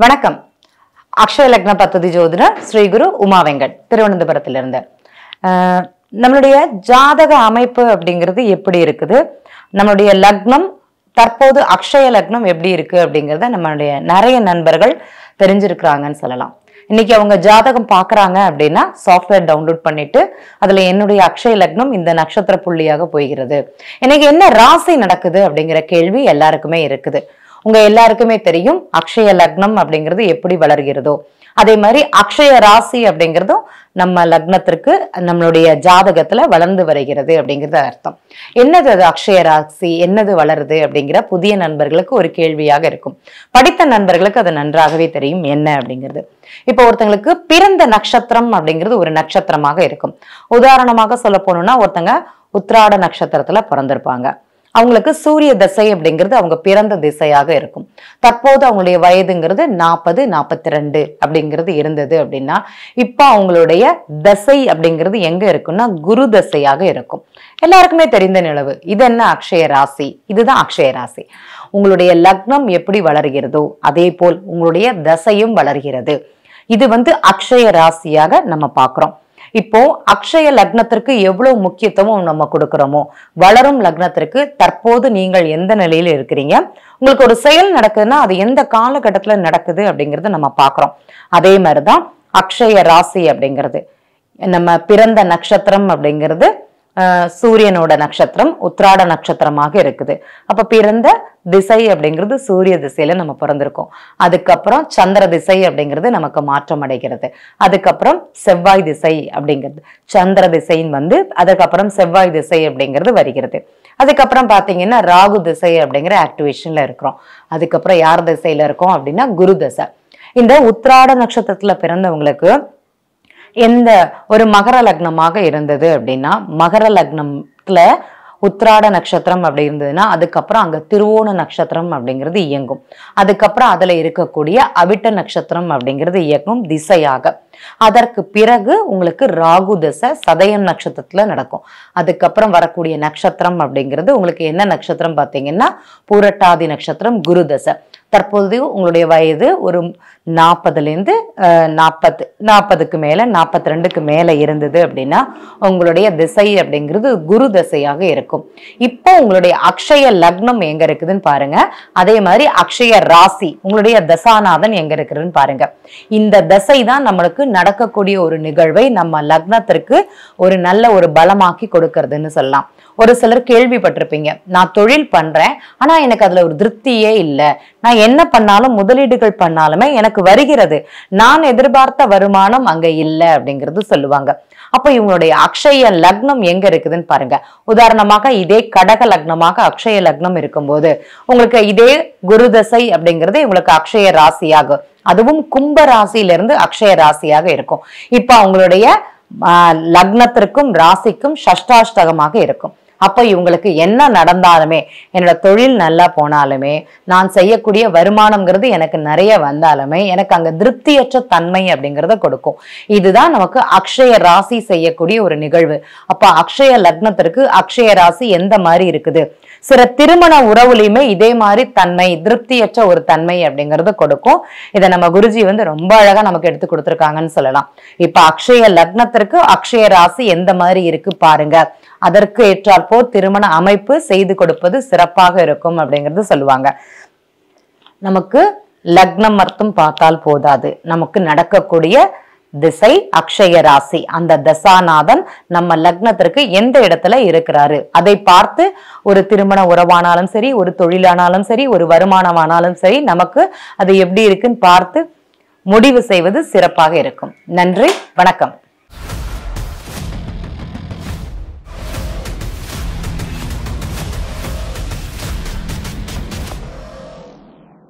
வணக்கம் அக்ஷய லக்ன பத்ததி ஜோதிடர் ஸ்ரீகுரு உமா வெங்கட் திருவனந்தபுரத்திலிருந்து நம்மளுடைய ஜாதக அமைப்பு அப்படிங்கிறது எப்படி இருக்குது நம்மளுடைய லக்னம் தற்போது அக்ஷய லக்னம் எப்படி இருக்கு அப்படிங்கிறத நம்மளுடைய நிறைய நண்பர்கள் தெரிஞ்சிருக்கிறாங்கன்னு சொல்லலாம் இன்னைக்கு அவங்க ஜாதகம் பாக்குறாங்க அப்படின்னா சாஃப்ட்வேர் டவுன்லோட் பண்ணிட்டு அதுல என்னுடைய அக்ஷய லக்னம் இந்த நட்சத்திர புள்ளியாக போகிறது இன்னைக்கு என்ன ராசி நடக்குது அப்படிங்கிற கேள்வி எல்லாருக்குமே இருக்குது உங்க எல்லாருக்குமே தெரியும் அக்ஷய லக்னம் அப்படிங்கிறது எப்படி வளர்கிறதோ அதே மாதிரி அக்ஷய ராசி அப்படிங்கிறதும் நம்ம லக்னத்திற்கு நம்மளுடைய ஜாதகத்துல வளர்ந்து வருகிறது அப்படிங்கிறது அர்த்தம் என்னது அது அக்ஷய ராசி என்னது வளருது அப்படிங்கிற புதிய நண்பர்களுக்கு ஒரு கேள்வியாக இருக்கும் படித்த நண்பர்களுக்கு அது நன்றாகவே தெரியும் என்ன அப்படிங்கிறது இப்போ ஒருத்தங்களுக்கு பிறந்த நட்சத்திரம் அப்படிங்கிறது ஒரு நட்சத்திரமாக இருக்கும் உதாரணமாக சொல்ல போனோம்னா ஒருத்தங்க உத்ராட நட்சத்திரத்துல பிறந்திருப்பாங்க அவங்களுக்கு சூரிய திசை அப்படிங்கிறது அவங்க பிறந்த திசையாக இருக்கும் தற்போது அவங்களுடைய வயதுங்கிறது நாற்பது நாற்பத்தி ரெண்டு அப்படிங்கிறது இருந்தது அப்படின்னா இப்போ அவங்களுடைய தசை அப்படிங்கிறது எங்க இருக்குன்னா குரு தசையாக இருக்கும் எல்லாருக்குமே தெரிந்த நிலவு இது என்ன அக்ஷய ராசி இதுதான் அக்ஷய ராசி உங்களுடைய லக்னம் எப்படி வளர்கிறதோ அதே போல் உங்களுடைய தசையும் வளர்கிறது இது வந்து அக்ஷய ராசியாக நம்ம பார்க்குறோம் இப்போ அக்ஷய லக்னத்திற்கு எவ்வளவு முக்கியத்துவம் நம்ம கொடுக்கிறோமோ வளரும் லக்னத்திற்கு தற்போது நீங்கள் எந்த நிலையில இருக்கிறீங்க உங்களுக்கு ஒரு செயல் நடக்குதுன்னா அது எந்த காலகட்டத்துல நடக்குது அப்படிங்கறத நம்ம பாக்குறோம் அதே மாதிரிதான் அக்ஷய ராசி அப்படிங்கிறது நம்ம பிறந்த நட்சத்திரம் அப்படிங்கிறது சூரியனோட நட்சத்திரம் உத்ராட நட்சத்திரமாக இருக்குது அப்ப பிறந்த திசை அப்படிங்கிறது சூரிய திசையில நம்ம பிறந்திருக்கோம் அதுக்கப்புறம் சந்திர திசை அப்படிங்கிறது நமக்கு மாற்றம் அடைகிறது அதுக்கப்புறம் செவ்வாய் திசை அப்படிங்கிறது சந்திர திசைன்னு வந்து அதுக்கப்புறம் செவ்வாய் திசை அப்படிங்கிறது வருகிறது அதுக்கப்புறம் பார்த்தீங்கன்னா ராகு திசை அப்படிங்கிற ஆக்டிவேஷன்ல இருக்கிறோம் அதுக்கப்புறம் யார் திசையில இருக்கோம் அப்படின்னா குரு திசை இந்த உத்ராட நட்சத்திரத்துல பிறந்தவங்களுக்கு எந்த ஒரு மகர லக்னமாக இருந்தது அப்படின்னா மகர லக்னத்துல உத்ராட நட்சத்திரம் அப்படி இருந்ததுன்னா அதுக்கப்புறம் அங்கே திருவோண நட்சத்திரம் அப்படிங்கிறது இயங்கும் அதுக்கப்புறம் அதில் இருக்கக்கூடிய அவிட்ட நட்சத்திரம் அப்படிங்கிறது இயங்கும் திசையாக அதற்கு பிறகு உங்களுக்கு ராகு திசை சதயம் நட்சத்திரத்தில் நடக்கும் அதுக்கப்புறம் வரக்கூடிய நட்சத்திரம் அப்படிங்கிறது உங்களுக்கு என்ன நட்சத்திரம் பார்த்தீங்கன்னா பூரட்டாதி நட்சத்திரம் குரு தசை தற்போது உங்களுடைய வயது ஒரு நாற்பதுலேருந்து நாற்பது நாற்பதுக்கு மேலே நாற்பத்தி ரெண்டுக்கு மேலே இருந்தது அப்படின்னா உங்களுடைய திசை அப்படிங்கிறது குரு திசையாக இருக்கும் இப்போ உங்களுடைய அக்ஷய லக்னம் எங்கே இருக்குதுன்னு பாருங்க அதே மாதிரி அக்ஷய ராசி உங்களுடைய தசாநாதன் எங்கே இருக்கிறதுன்னு பாருங்க இந்த தசை தான் நம்மளுக்கு நடக்கக்கூடிய ஒரு நிகழ்வை நம்ம லக்னத்திற்கு ஒரு நல்ல ஒரு பலமாக்கி கொடுக்கறதுன்னு சொல்லலாம் ஒரு சிலர் கேள்விப்பட்டிருப்பீங்க நான் தொழில் பண்றேன் ஆனா எனக்கு அதுல ஒரு திருப்தியே இல்லை நான் என்ன பண்ணாலும் முதலீடுகள் பண்ணாலுமே எனக்கு வருகிறது நான் எதிர்பார்த்த வருமானம் அங்க இல்லை அப்படிங்கிறது சொல்லுவாங்க அப்ப இவங்களுடைய அக்ஷய லக்னம் எங்க இருக்குதுன்னு பாருங்க உதாரணமாக இதே கடக லக்னமாக அக்ஷய லக்னம் இருக்கும்போது உங்களுக்கு இதே குரு தசை அப்படிங்கிறது இவங்களுக்கு அக்ஷய ராசியாகும் அதுவும் கும்ப ராசியிலிருந்து அக்ஷய ராசியாக இருக்கும் இப்ப அவங்களுடைய லக்னத்திற்கும் ராசிக்கும் ஷஷ்டாஷ்டகமாக இருக்கும் அப்போ இவங்களுக்கு என்ன நடந்தாலுமே என்னோட தொழில் நல்லா போனாலுமே நான் செய்யக்கூடிய வருமானம்ங்கிறது எனக்கு நிறைய வந்தாலுமே எனக்கு அங்கே திருப்தியற்ற தன்மை அப்படிங்கிறத கொடுக்கும் இதுதான் நமக்கு அக்ஷய ராசி செய்யக்கூடிய ஒரு நிகழ்வு அப்போ அக்ஷய லக்னத்திற்கு அக்ஷய ராசி எந்த மாதிரி இருக்குது சில திருமண உறவுலையுமே இதே மாதிரி தன்மை திருப்தியற்ற ஒரு தன்மை அப்படிங்கறது கொடுக்கும் இதை நம்ம குருஜி வந்து ரொம்ப அழகா நமக்கு எடுத்து கொடுத்துருக்காங்கன்னு சொல்லலாம் இப்ப அக்ஷய லக்னத்திற்கு அக்ஷய ராசி எந்த மாதிரி இருக்கு பாருங்க அதற்கு ஏற்றாற்போல் திருமண அமைப்பு செய்து கொடுப்பது சிறப்பாக இருக்கும் அப்படிங்கிறது சொல்லுவாங்க நமக்கு லக்னம் மட்டும் பார்த்தால் போதாது நமக்கு நடக்கக்கூடிய திசை அக்ஷய ராசி அந்த தசாநாதன் நம்ம லக்னத்திற்கு எந்த இடத்துல இருக்கிறாரு அதை பார்த்து ஒரு திருமண உறவானாலும் சரி ஒரு தொழிலானாலும் சரி ஒரு வருமானமானாலும் சரி நமக்கு அது எப்படி இருக்குன்னு பார்த்து முடிவு செய்வது சிறப்பாக இருக்கும் நன்றி வணக்கம்